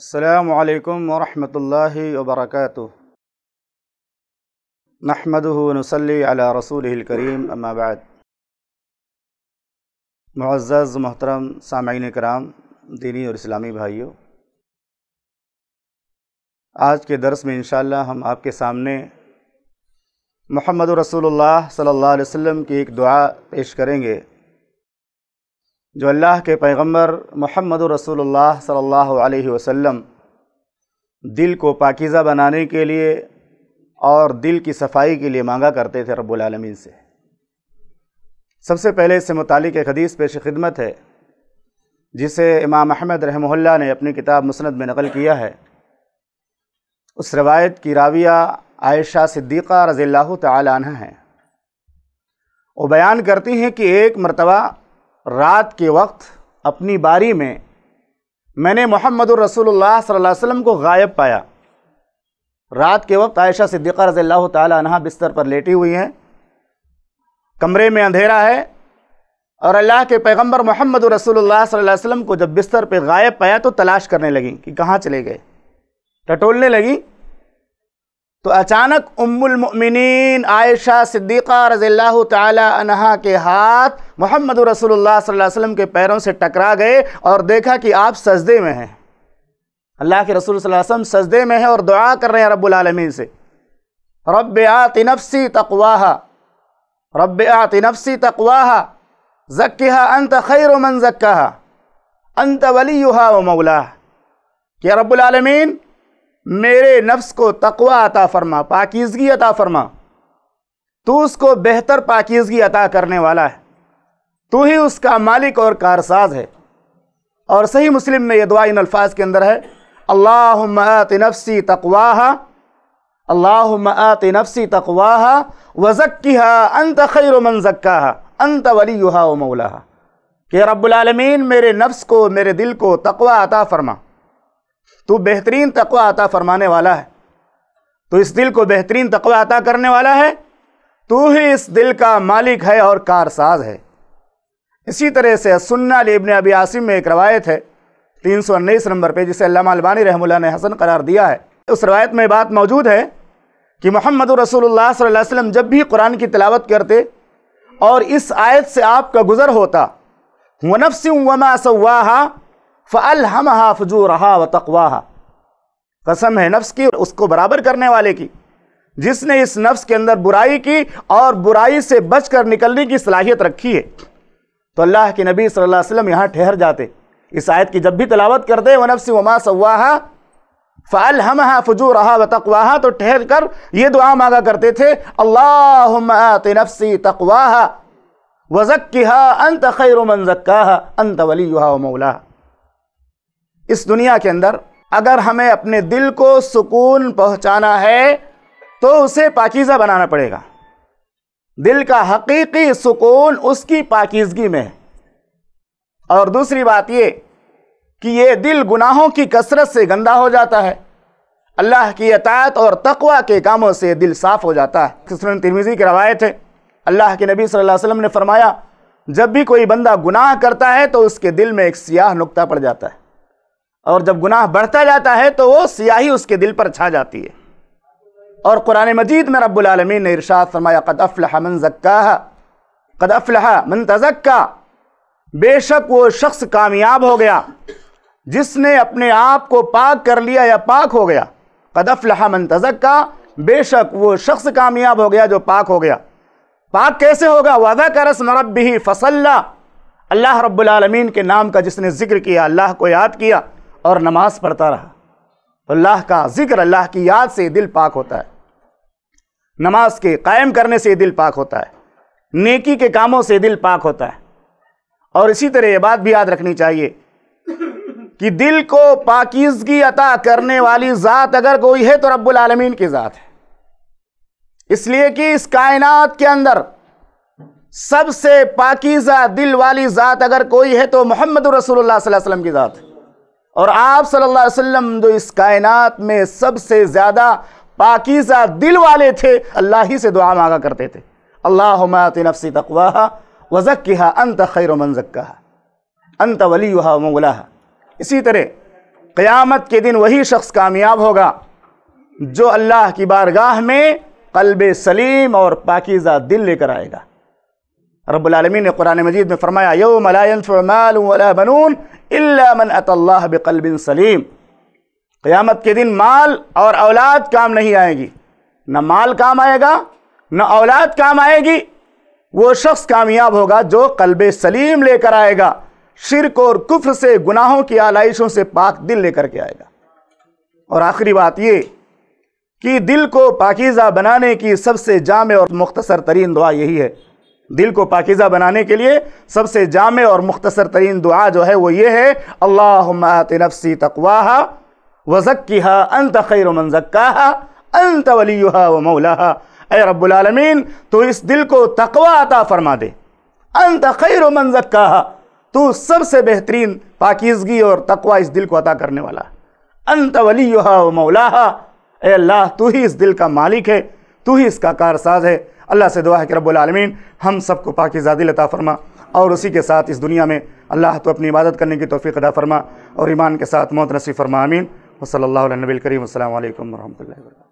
السلام علیکم ورحمۃ اللہ وبرکاتہ نحمد صلی علی رسول اما بعد معزز محترم سامعین کرام دینی اور اسلامی بھائیوں آج کے درس میں انشاءاللہ ہم آپ کے سامنے محمد رسول اللہ صلی اللہ علیہ وسلم کی ایک دعا پیش کریں گے جو اللہ کے پیغمبر محمد رسول اللہ صلی اللہ علیہ وسلم دل کو پاکیزہ بنانے کے لیے اور دل کی صفائی کے لیے مانگا کرتے تھے رب العالمین سے سب سے پہلے اس سے متعلق ایک حدیث پیش خدمت ہے جسے امام احمد رحمہ اللہ نے اپنی کتاب مسند میں نقل کیا ہے اس روایت کی راویہ عائشہ صدیقہ رضی اللہ تعالی عنہ ہیں وہ بیان کرتی ہیں کہ ایک مرتبہ رات کے وقت اپنی باری میں میں نے محمد الرسول اللہ صلی اللہ علیہ وسلم کو غائب پایا رات کے وقت عائشہ صدیقہ رضی اللہ تعالیٰ عنہ بستر پر لیٹی ہوئی ہیں کمرے میں اندھیرا ہے اور اللہ کے پیغمبر محمد الرسول اللہ صلی اللہ علیہ وسلم کو جب بستر پہ غائب پایا تو تلاش کرنے لگیں کہ کہاں چلے گئے ٹٹولنے لگیں تو اچانک ام المؤمنین عائشہ صدیقہ رضی اللہ تعالی عنہ کے ہاتھ محمد رسول اللہ صلی اللہ علیہ وسلم کے پیروں سے ٹکرا گئے اور دیکھا کہ آپ سجدے میں ہیں اللہ کے رسول صلی اللہ علیہ وسلم سجدے میں ہیں اور دعا کر رہے ہیں رب العالمین سے رب ربعۃ نفسی تقواہا رب نفسی تقواہ ذکا انت خیر من ضکہ انت ولیہا و مولاہ کہ رب العالمین میرے نفس کو تقوی عطا فرما پاکیزگی عطا فرما تو اس کو بہتر پاکیزگی عطا کرنے والا ہے تو ہی اس کا مالک اور کارساز ہے اور صحیح مسلم میں یہ ان الفاظ کے اندر ہے اللہم آت نفسی تقواہا اللہم آت نفسی تقواہا وزکیہا انت خیر من زکاہا انت ولیہا و مولاہا کہ رب العالمین میرے نفس کو میرے دل کو تقوی عطا فرما تو بہترین تقوی عطا فرمانے والا ہے تو اس دل کو بہترین تقوی عطا کرنے والا ہے تو ہی اس دل کا مالک ہے اور کارساز ہے اسی طرح سے علی ابن ابی عاصم میں ایک روایت ہے تین سو انیس نمبر پہ جسے علامہ البانی رحمہ اللہ نے حسن قرار دیا ہے اس روایت میں بات موجود ہے کہ محمد رسول اللہ صلی اللہ علیہ وسلم جب بھی قرآن کی تلاوت کرتے اور اس آیت سے آپ کا گزر ہوتا فع فُجُورَهَا وَتَقْوَاهَا قسم ہے نفس کی اس کو برابر کرنے والے کی جس نے اس نفس کے اندر برائی کی اور برائی سے بچ کر نکلنے کی صلاحیت رکھی ہے تو اللہ کے نبی صلی اللہ علیہ وسلم یہاں ٹھہر جاتے اس آیت کی جب بھی تلاوت کرتے وہ نفس وما سواہا فعل فُجُورَهَا وَتَقْوَاهَا تو ٹھہر کر یہ دعا مانگا کرتے تھے اللہ تنفسی تقواہ و ضک خیر و من ذکّہ انت ولی وم اس دنیا کے اندر اگر ہمیں اپنے دل کو سکون پہنچانا ہے تو اسے پاکیزہ بنانا پڑے گا دل کا حقیقی سکون اس کی پاکیزگی میں ہے اور دوسری بات یہ کہ یہ دل گناہوں کی کثرت سے گندہ ہو جاتا ہے اللہ کی اطاعت اور تقوی کے کاموں سے دل صاف ہو جاتا ہے سنن ترمیزی کے روایت ہے اللہ کے نبی صلی اللہ علیہ وسلم نے فرمایا جب بھی کوئی بندہ گناہ کرتا ہے تو اس کے دل میں ایک سیاہ نقطہ پڑ جاتا ہے اور جب گناہ بڑھتا جاتا ہے تو وہ سیاہی اس کے دل پر چھا جاتی ہے اور قرآن مجید میں رب العالمین نے ارشاد فرمایا قد افلح من زکاہ قد افلح من تزکا بے شک وہ شخص کامیاب ہو گیا جس نے اپنے آپ کو پاک کر لیا یا پاک ہو گیا قد افلح من تزکا بے شک وہ شخص کامیاب ہو گیا جو پاک ہو گیا پاک کیسے ہوگا وضاح کرس مرب ہی فصل اللہ رب العالمین کے نام کا جس نے ذکر کیا اللہ کو یاد کیا اور نماز پڑھتا رہا اللہ کا ذکر اللہ کی یاد سے دل پاک ہوتا ہے نماز کے قائم کرنے سے دل پاک ہوتا ہے نیکی کے کاموں سے دل پاک ہوتا ہے اور اسی طرح یہ بات بھی یاد رکھنی چاہیے کہ دل کو پاکیزگی عطا کرنے والی ذات اگر کوئی ہے تو رب العالمین کی ذات ہے اس لیے کہ اس کائنات کے اندر سب سے پاکیزہ دل والی ذات اگر کوئی ہے تو محمد رسول اللہ صلی اللہ علیہ وسلم کی ذات ہے اور آپ صلی اللہ علیہ وسلم جو اس کائنات میں سب سے زیادہ پاکیزہ دل والے تھے اللہ ہی سے دعا مانگا کرتے تھے اللہم آتی نفسی تقویہا وزکیہا انت خیر من زکیہا انت ولیہا مولاہا اسی طرح قیامت کے دن وہی شخص کامیاب ہوگا جو اللہ کی بارگاہ میں قلب سلیم اور پاکیزہ دل لے کر آئے گا رب العالمین نے قرآن مجید میں فرمایا یوم لا ینفع مال ولا بنون عطلّہ بقلبن سلیم قیامت کے دن مال اور اولاد کام نہیں آئے گی نہ مال کام آئے گا نہ اولاد کام آئے گی وہ شخص کامیاب ہوگا جو قلب سلیم لے کر آئے گا شرک اور کفر سے گناہوں کی آلائشوں سے پاک دل لے کر کے آئے گا اور آخری بات یہ کہ دل کو پاکیزہ بنانے کی سب سے جامع اور مختصر ترین دعا یہی ہے دل کو پاکیزہ بنانے کے لیے سب سے جامع اور مختصر ترین دعا جو ہے وہ یہ ہے اللہم آت نفسی تقواہا وزکیہا انت خیر من زکاہا انت ولیہا و مولاہا اے رب العالمین تو اس دل کو تقوی عطا فرما دے انت خیر من زکاہا تو سب سے بہترین پاکیزگی اور تقوی اس دل کو عطا کرنے والا انت ولیہا و مولاہا اے اللہ تو ہی اس دل کا مالک ہے تو ہی اس کا کارساز ہے اللہ سے دعا ہے کہ رب العالمین ہم سب کو پاکی زادی لطا فرما اور اسی کے ساتھ اس دنیا میں اللہ تو اپنی عبادت کرنے کی توفیق ادا فرما اور ایمان کے ساتھ موت نصیب فرما امین بصلی اللہ علیہ نبی کریم السلام علیکم ورحمۃ اللہ وبرکاتہ